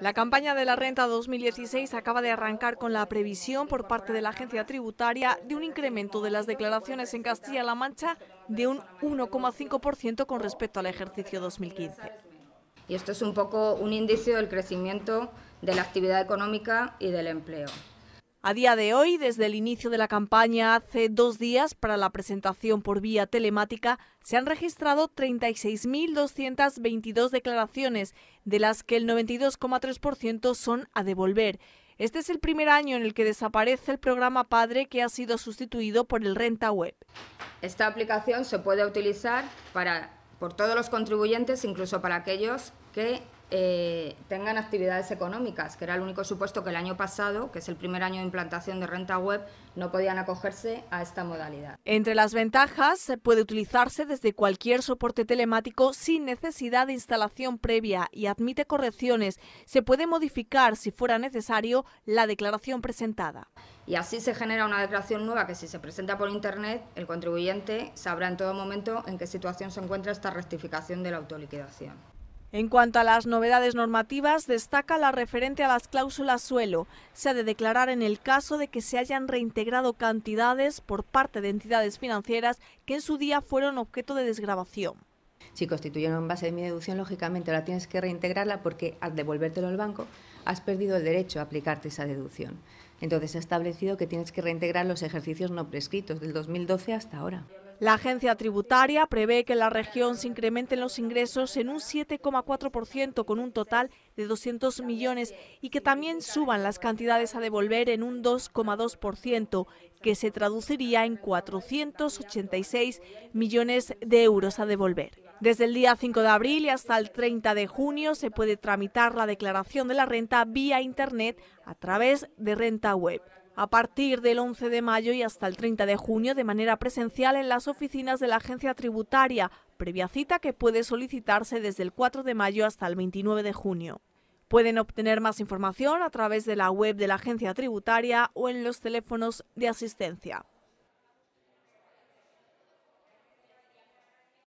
La campaña de la renta 2016 acaba de arrancar con la previsión por parte de la agencia tributaria de un incremento de las declaraciones en Castilla-La Mancha de un 1,5% con respecto al ejercicio 2015. Y esto es un poco un indicio del crecimiento de la actividad económica y del empleo. A día de hoy, desde el inicio de la campaña hace dos días para la presentación por vía telemática, se han registrado 36.222 declaraciones, de las que el 92,3% son a devolver. Este es el primer año en el que desaparece el programa padre que ha sido sustituido por el Renta Web. Esta aplicación se puede utilizar para, por todos los contribuyentes, incluso para aquellos que eh, tengan actividades económicas, que era el único supuesto que el año pasado, que es el primer año de implantación de renta web, no podían acogerse a esta modalidad. Entre las ventajas, puede utilizarse desde cualquier soporte telemático sin necesidad de instalación previa y admite correcciones. Se puede modificar, si fuera necesario, la declaración presentada. Y así se genera una declaración nueva que si se presenta por Internet, el contribuyente sabrá en todo momento en qué situación se encuentra esta rectificación de la autoliquidación. En cuanto a las novedades normativas, destaca la referente a las cláusulas suelo. Se ha de declarar en el caso de que se hayan reintegrado cantidades por parte de entidades financieras que en su día fueron objeto de desgrabación. Si constituyeron en base de mi deducción, lógicamente ahora tienes que reintegrarla porque al devolvértelo al banco has perdido el derecho a aplicarte esa deducción. Entonces se ha establecido que tienes que reintegrar los ejercicios no prescritos del 2012 hasta ahora. La agencia tributaria prevé que en la región se incrementen los ingresos en un 7,4% con un total de 200 millones y que también suban las cantidades a devolver en un 2,2%, que se traduciría en 486 millones de euros a devolver. Desde el día 5 de abril y hasta el 30 de junio se puede tramitar la declaración de la renta vía Internet a través de Renta Web. A partir del 11 de mayo y hasta el 30 de junio de manera presencial en las oficinas de la agencia tributaria, previa cita que puede solicitarse desde el 4 de mayo hasta el 29 de junio. Pueden obtener más información a través de la web de la agencia tributaria o en los teléfonos de asistencia.